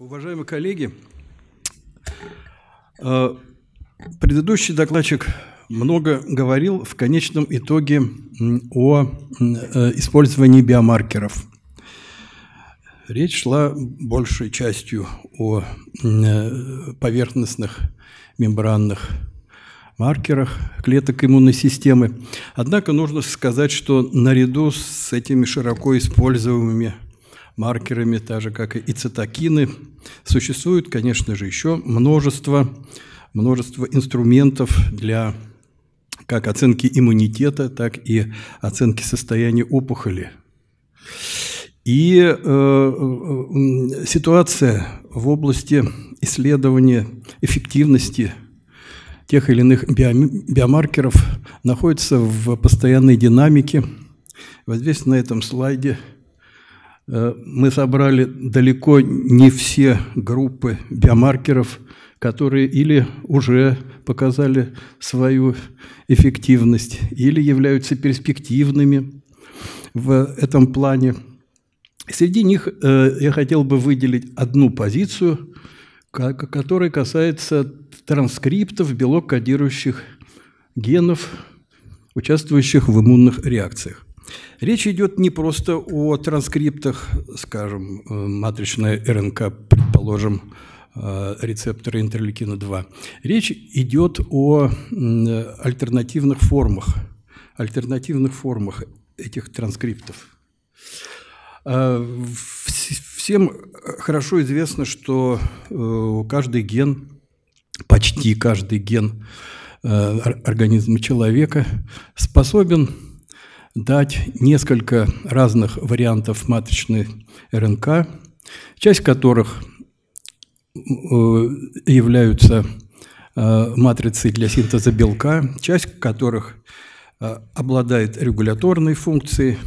Уважаемые коллеги, э, предыдущий докладчик много говорил в конечном итоге о э, использовании биомаркеров. Речь шла большей частью о э, поверхностных мембранных маркерах клеток иммунной системы. Однако нужно сказать, что наряду с этими широко используемыми маркерами, так же, как и цитокины. Существует, конечно же, еще множество, множество инструментов для как оценки иммунитета, так и оценки состояния опухоли. И э, э, э ситуация в области исследования эффективности тех или иных биомаркеров находится в постоянной динамике. Вот здесь на этом слайде – Э, мы собрали далеко не все группы биомаркеров, которые или уже показали свою эффективность, или являются перспективными в этом плане. Среди них э, я хотел бы выделить одну позицию, которая касается транскриптов белок кодирующих генов, участвующих в иммунных реакциях. Речь идет не просто о транскриптах, скажем, э, матричной РНК, предположим, э, рецептора интерлейкина-2. Речь идет о альтернативных формах, альтернативных формах этих транскриптов. Э, всем хорошо известно, что каждый ген, почти каждый ген организма человека способен дать несколько разных вариантов матричной РНК, часть которых э, являются э, матрицей для синтеза белка, часть которых э, обладает регуляторной функцией.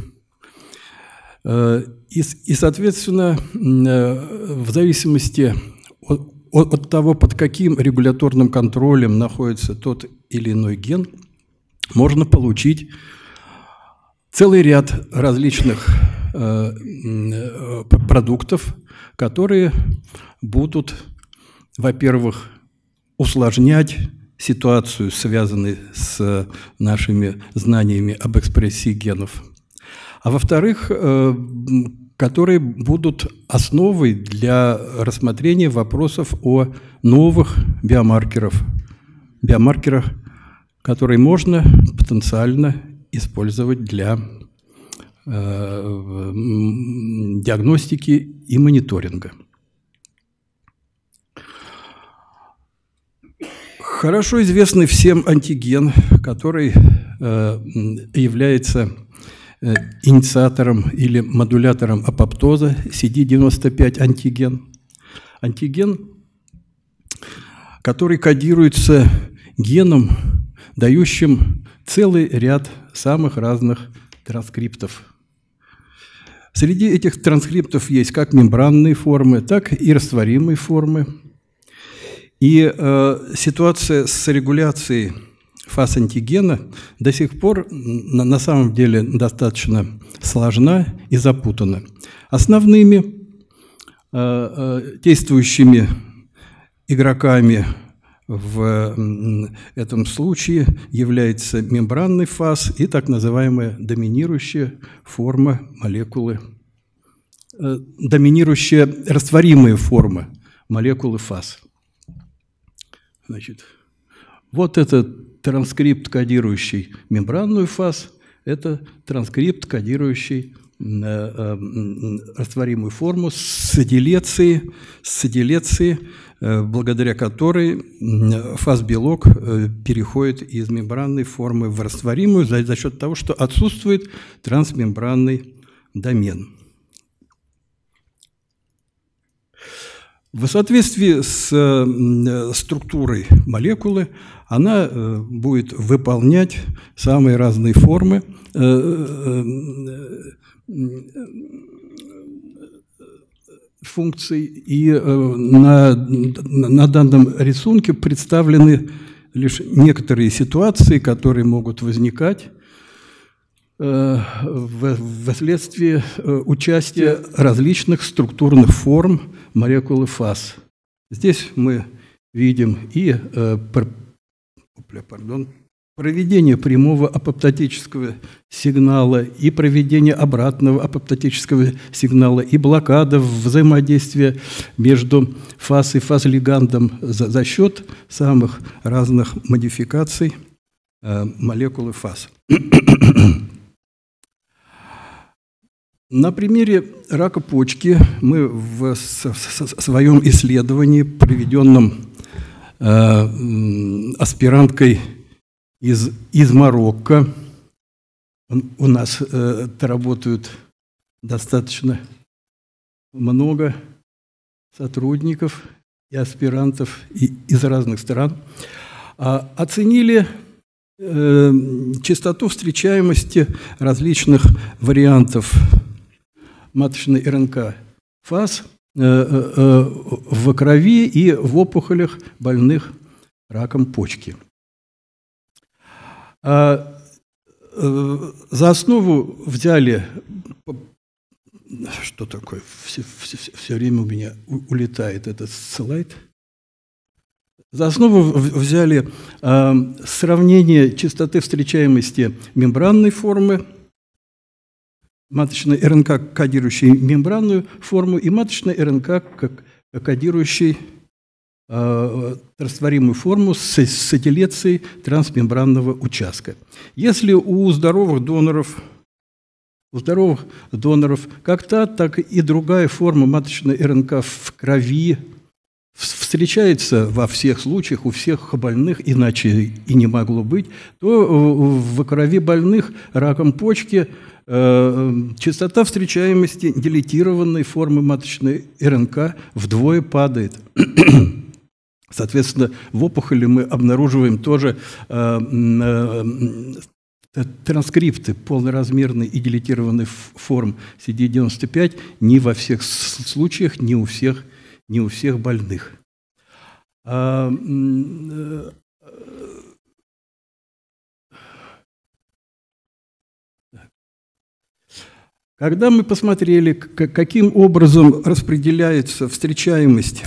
И, и соответственно, в зависимости от, от того, под каким регуляторным контролем находится тот или иной ген, можно получить целый ряд различных э, э, продуктов, которые будут, во-первых, усложнять ситуацию, связанную с э, нашими знаниями об экспрессии генов, а во-вторых, которые будут основой для рассмотрения вопросов о новых биомаркерах, биомаркерах, которые можно потенциально использовать для э, диагностики и мониторинга. Хорошо известный всем антиген, который э, является э, инициатором или модулятором апоптоза, CD95 антиген. Антиген, который кодируется геном, дающим целый ряд самых разных транскриптов. Среди этих транскриптов есть как мембранные формы, так и растворимые формы. И э, ситуация с регуляцией фаз антигена до сих пор на, на самом деле достаточно сложна и запутана. Основными э, э, действующими игроками в этом случае является мембранный фаз и так называемая доминирующая форма молекулы, э, доминирующая растворимая форма молекулы фаз. Значит, вот этот транскрипт, кодирующий мембранную фаз, это транскрипт, кодирующий э, э, растворимую форму с седиляции, с седиляции Э, благодаря которой фаз-белок э, переходит из мембранной формы в растворимую за, за счет того, что отсутствует трансмембранный домен. В соответствии с э, структурой молекулы она будет выполнять самые разные формы функций, и э, на, на данном рисунке представлены лишь некоторые ситуации, которые могут возникать э, вследствие э, участия различных структурных форм молекулы фаз. Здесь мы видим и, пардон, проведение прямого апоптотического сигнала и проведение обратного апоптотического сигнала и блокада взаимодействия между фаз и фаз-лигандом за, за счет самых разных модификаций э, молекулы фаз. На примере рака почки мы в, своем исследовании, проведенном э, аспиранткой из, из Марокко. Он, у нас э, работают достаточно много сотрудников и аспирантов и, из разных стран. А, оценили э, частоту встречаемости различных вариантов маточной РНК фаз э, э, э, в крови и в опухолях больных раком почки – а, э, за основу взяли, что такое, все, все, все время у меня улетает этот слайд. За основу взяли а, сравнение частоты встречаемости мембранной формы, маточной РНК, кодирующей мембранную форму, и маточной РНК, как кодирующей Э, растворимую форму с сателляцией трансмембранного участка. Если у здоровых доноров у здоровых доноров как та, так и другая форма маточной РНК в крови встречается во всех случаях у всех больных, иначе и не могло быть, то в крови больных раком почки э, частота встречаемости делетированной формы маточной РНК вдвое падает. Соответственно, в опухоли мы обнаруживаем тоже э, э, транскрипты полноразмерной и дилетированной форм CD95 не во всех случаях, не у всех, не у всех больных. А, э, Когда мы посмотрели, каким образом распределяется встречаемость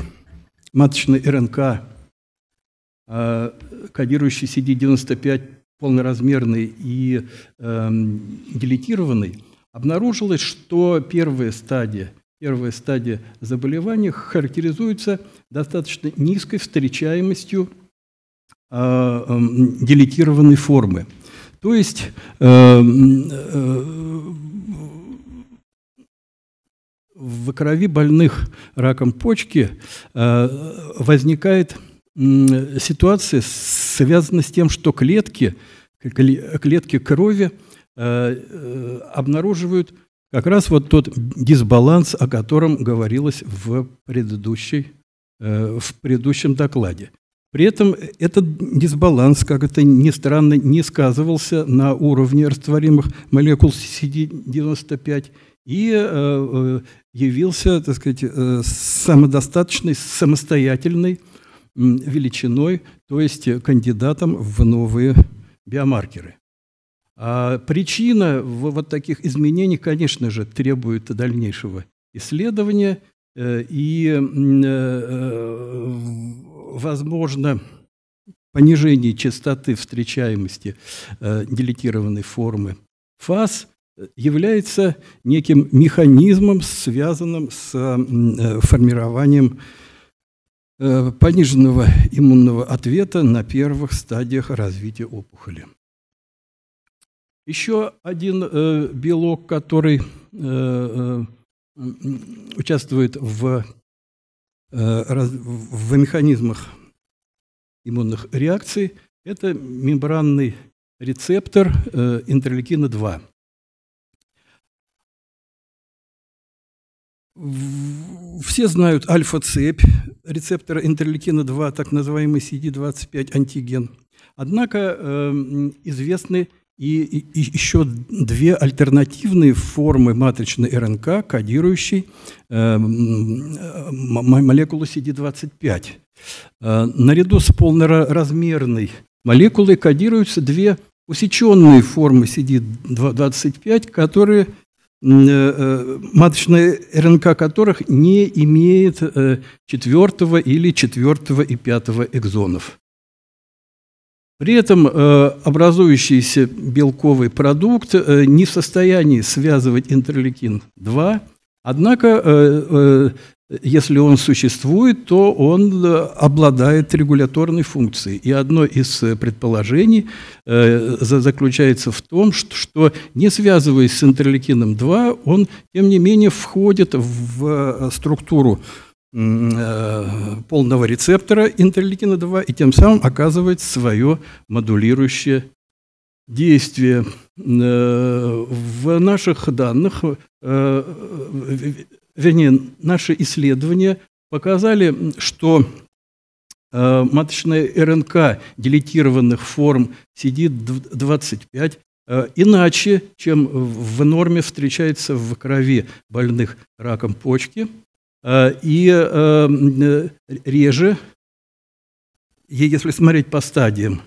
маточной РНК, э, кодирующий CD95 полноразмерный и э, эм, делетированный, обнаружилось, что первая стадия, первая стадия заболевания характеризуется достаточно низкой встречаемостью э, э, эм, делетированной формы. То есть эм, э, э, в крови больных раком почки э, возникает ситуация, связанная с тем, что клетки, клетки крови э, э, обнаруживают как раз вот тот дисбаланс, о котором говорилось в, предыдущей, в предыдущем докладе. При этом этот дисбаланс, как это ни странно, не сказывался на уровне растворимых молекул CD95 и явился, так сказать, э, самодостаточной, самостоятельной величиной, то есть кандидатом в новые биомаркеры. А причина вот таких изменений, конечно же, требует дальнейшего исследования э, и, э, возможно, понижение частоты встречаемости делетированной формы фас. Э, является неким механизмом, связанным с э, э, формированием пониженного иммунного ответа на первых стадиях развития опухоли. Еще один белок, который участвует в, в механизмах иммунных реакций, это мембранный рецептор э, интерлейкина 2. Все знают альфа-цепь рецептора интерлейкина-2, так называемый CD25 антиген. Однако э, известны и, и, и еще две альтернативные формы матричной РНК, кодирующей э, молекулу CD25. Э, наряду с полноразмерной молекулой кодируются две усеченные формы CD25, которые – Э, э, маточная РНК которых не имеет э, четвертого или четвертого и пятого экзонов. При этом образующийся белковый продукт не в состоянии связывать интерлейкин-2, однако если он существует, то он э, обладает регуляторной функцией. И одно из э, предположений э, заключается в том, что не связываясь с интерлейкином-2, он, тем не менее, входит в структуру полного рецептора интерлейкина-2 и тем самым оказывает свое модулирующее действие. В наших данных вернее, наши исследования показали, что э, маточная РНК делитированных форм CD25 э, иначе, чем в норме встречается в крови больных раком почки, э, и реже, если смотреть по стадиям,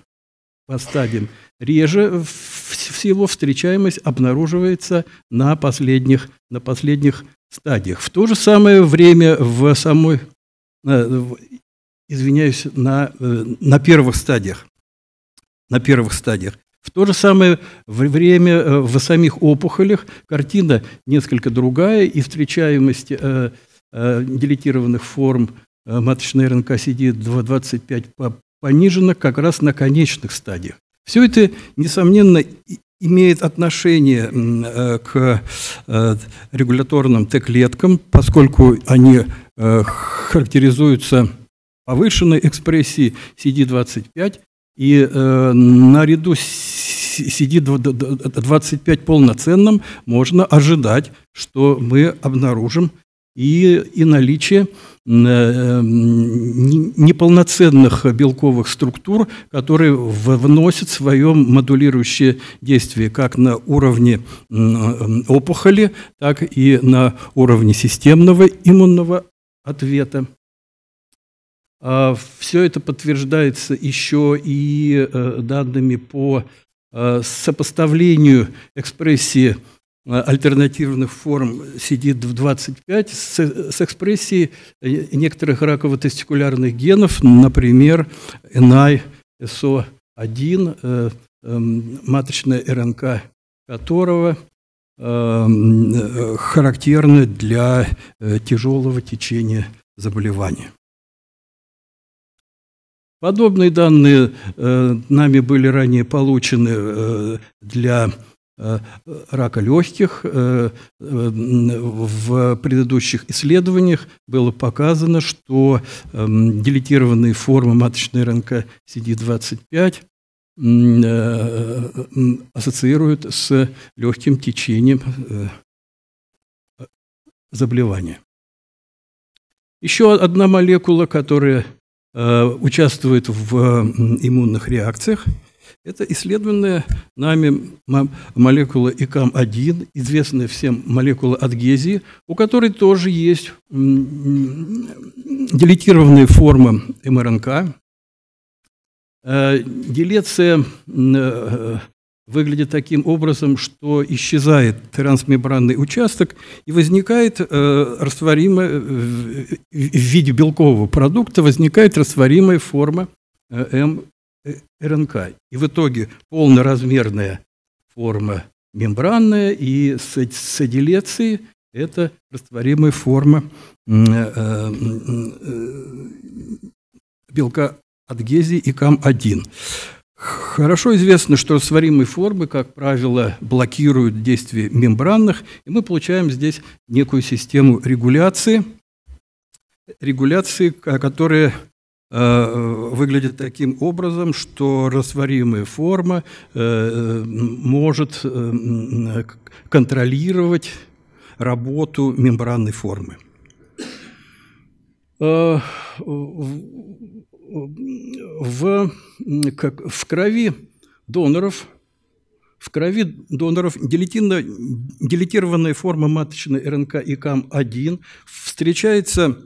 по стадиям, реже всего встречаемость обнаруживается на последних, на последних стадиях. В то же самое время в самой, э, извиняюсь, на, э, на первых стадиях, на первых стадиях. В то же самое время э, в самих опухолях картина несколько другая, и встречаемость э, э, делетированных форм э, маточной РНК CD-25 понижена как раз на конечных стадиях. Все это, несомненно, имеет отношение э, к э, регуляторным Т-клеткам, поскольку они э, характеризуются повышенной экспрессией CD25 и наряду с CD25 полноценным можно ожидать, что мы обнаружим и, и наличие Э, неполноценных белковых структур, которые вносят свое модулирующее действие как на уровне э, опухоли, так и на уровне системного иммунного ответа. А Все это подтверждается еще и э, данными по сопоставлению экспрессии Э, альтернативных форм сидит в 25 с, с экспрессией э, некоторых раково-тестикулярных генов, например, NI, SO1, э, э, эм, маточная РНК которого эм, э, характерны для э, тяжелого течения заболевания. Подобные данные э, нами были ранее получены э, для Э, рака легких. Э, в предыдущих исследованиях было показано, что эм, делитированные формы маточной РНК CD25 э, ассоциируют с легким течением заболевания. Еще одна молекула, которая участвует в иммунных реакциях – это исследованная нами молекула ИКАМ-1, известная всем молекула адгезии, у которой тоже есть делетированные формы МРНК. Э, делеция э, выглядит таким образом, что исчезает трансмембранный участок и возникает э, растворимая, в виде белкового продукта возникает растворимая форма м. Э, РНК. И в итоге полноразмерная форма мембранная и саделеции – это растворимая форма э, э, белка адгезии и КАМ-1. Хорошо известно, что растворимые формы, как правило, блокируют действие мембранных, и мы получаем здесь некую систему регуляции, регуляции, которая Э, выглядит таким образом, что растворимая форма э, может э, контролировать работу мембранной формы. В, как, в крови доноров в крови доноров делетированная форма маточной РНК ИКАМ-1 встречается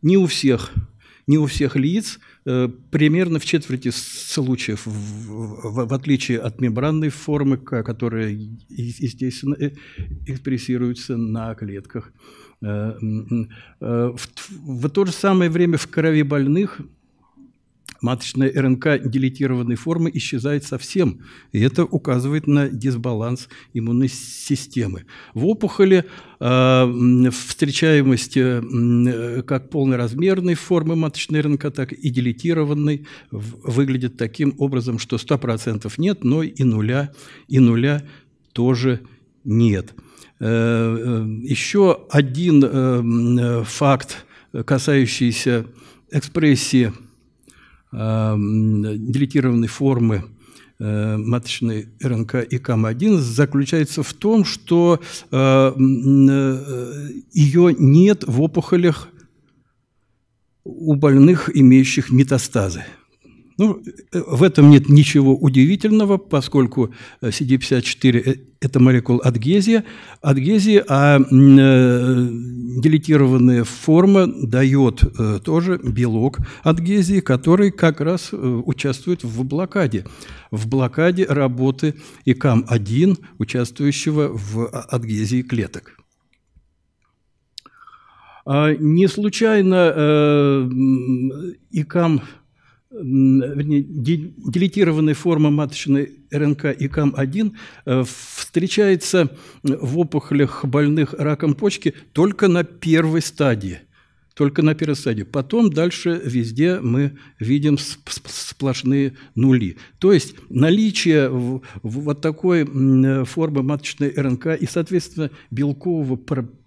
не у всех – не у всех лиц, э, примерно в четверти случаев, в, отличие от мембранной формы, которая, естественно, э, экспрессируется на клетках. Э, в то же самое время в крови больных маточная РНК дилетированной формы исчезает совсем, и это указывает на дисбаланс иммунной системы. В опухоли э, встречаемость э, как полноразмерной формы маточной РНК, так и дилетированной выглядит таким образом, что 100% нет, но и нуля, и нуля тоже нет. Э, э еще один э, э, факт, касающийся экспрессии – Эм, делегированной формы э, маточной РНК и КАМ-1 заключается в том, что э, э, ее нет в опухолях у больных, имеющих метастазы. Ну, э, в этом нет ничего удивительного, поскольку э, CD54 – э, это молекула адгезия. Адгезия, а делетированная форма дает тоже белок адгезии, который как раз участвует в блокаде. В блокаде работы ИКАМ-1, участвующего в адгезии клеток. А, не случайно ИКАМ-1 вернее, дилетированной формы маточной РНК ИКАМ-1 э, встречается в опухолях больных раком почки только на первой стадии. Только на первой стадии. Потом дальше везде мы видим сплошные нули. То есть наличие вот такой э, формы маточной РНК и, соответственно, белкового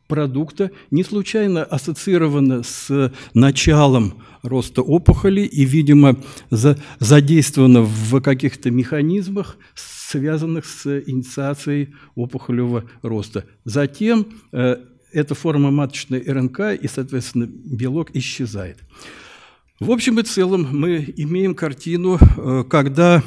продукта не случайно ассоциировано с э, началом роста опухоли и, видимо, задействовано в каких-то механизмах, связанных с инициацией опухолевого роста. Затем э, эта форма маточной РНК и, соответственно, белок исчезает. В общем и целом мы имеем картину, э, когда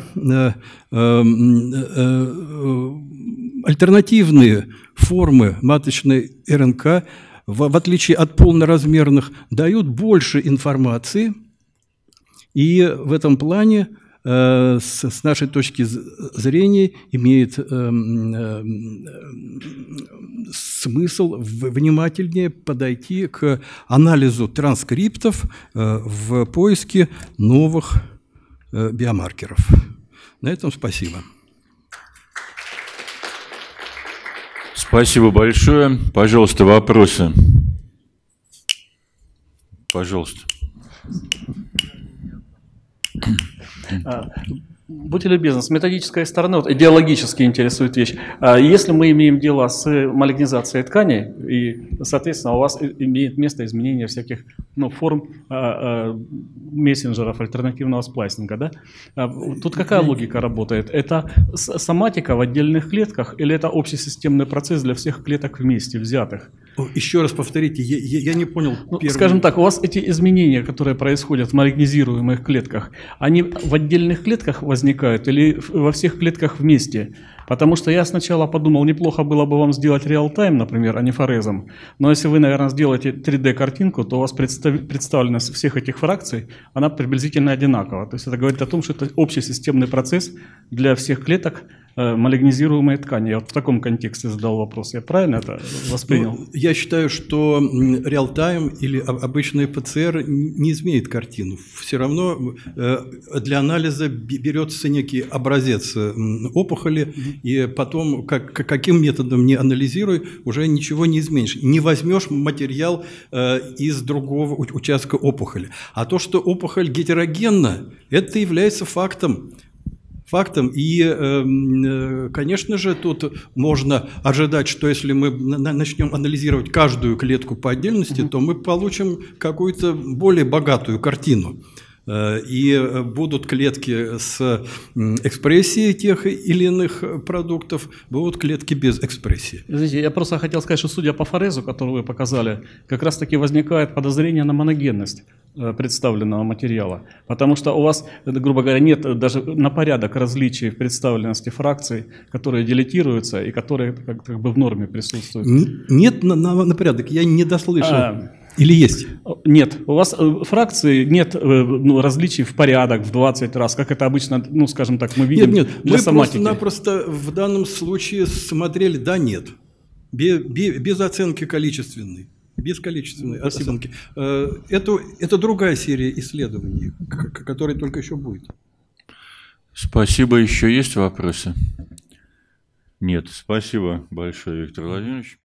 Альтернативные формы маточной РНК, в, в отличие от полноразмерных, дают больше информации, и в этом плане э, с, с нашей точки зрения имеет э, э, смысл внимательнее подойти к анализу транскриптов э, в поиске новых э, биомаркеров. На этом спасибо. Спасибо большое. Пожалуйста, вопросы. Пожалуйста. А, Будьте любезны, с методической стороны, вот идеологически интересует вещь. А если мы имеем дело с малигнизацией тканей, и, соответственно, у вас имеет место изменение всяких ну, форм а, а, мессенджеров альтернативного сплайсинга, да? Тут какая логика работает? Это соматика в отдельных клетках или это общесистемный процесс для всех клеток вместе взятых? Еще раз повторите, я, я, я не понял. Ну, Скажем так, у вас эти изменения, которые происходят в маргинизируемых клетках, они в отдельных клетках возникают или во всех клетках вместе? Потому что я сначала подумал, неплохо было бы вам сделать реал-тайм, например, а не форезом. Но если вы, наверное, сделаете 3D-картинку, то у вас представ... представленность всех этих фракций, она приблизительно одинакова. То есть это говорит о том, что это общий системный процесс для всех клеток – Э, малигнизируемые ткани. Я вот в таком контексте задал вопрос. Я правильно это воспринял? Ну, я считаю, что реалтайм или обычный ПЦР не изменит картину. Все равно э, для анализа берется некий образец э, опухоли, mm-hmm. и потом, как, каким методом не анализируй, уже ничего не изменишь. Не возьмешь материал из другого участка опухоли. А то, что опухоль гетерогенна, это является фактом фактом. И, эм, э, конечно же, тут можно ожидать, что если мы начнем анализировать каждую клетку по отдельности, то мы получим какую-то более богатую картину. Э, и э, будут клетки с экспрессией тех или иных продуктов, будут клетки без экспрессии. Извините, я просто хотел сказать, что судя по форезу, который вы показали, как раз-таки возникает подозрение на моногенность э, представленного материала. Потому что у вас, грубо говоря, нет даже на порядок различий в представленности фракций, которые дилетируются и которые как, как бы в норме присутствуют. Нет на, на, на порядок, я не дослышал. А, или есть? Нет, у вас э, фракции нет э, ну, различий в порядок в 20 раз, как это обычно, ну, скажем так, мы видим нет, нет. для мы соматики. просто-напросто в данном случае смотрели «да-нет», без, без оценки количественной. Без количественной Спасибо. оценки. Э, это, это другая серия исследований, которая только еще будет. Спасибо. Еще есть вопросы? Нет. Спасибо большое, Виктор Владимирович.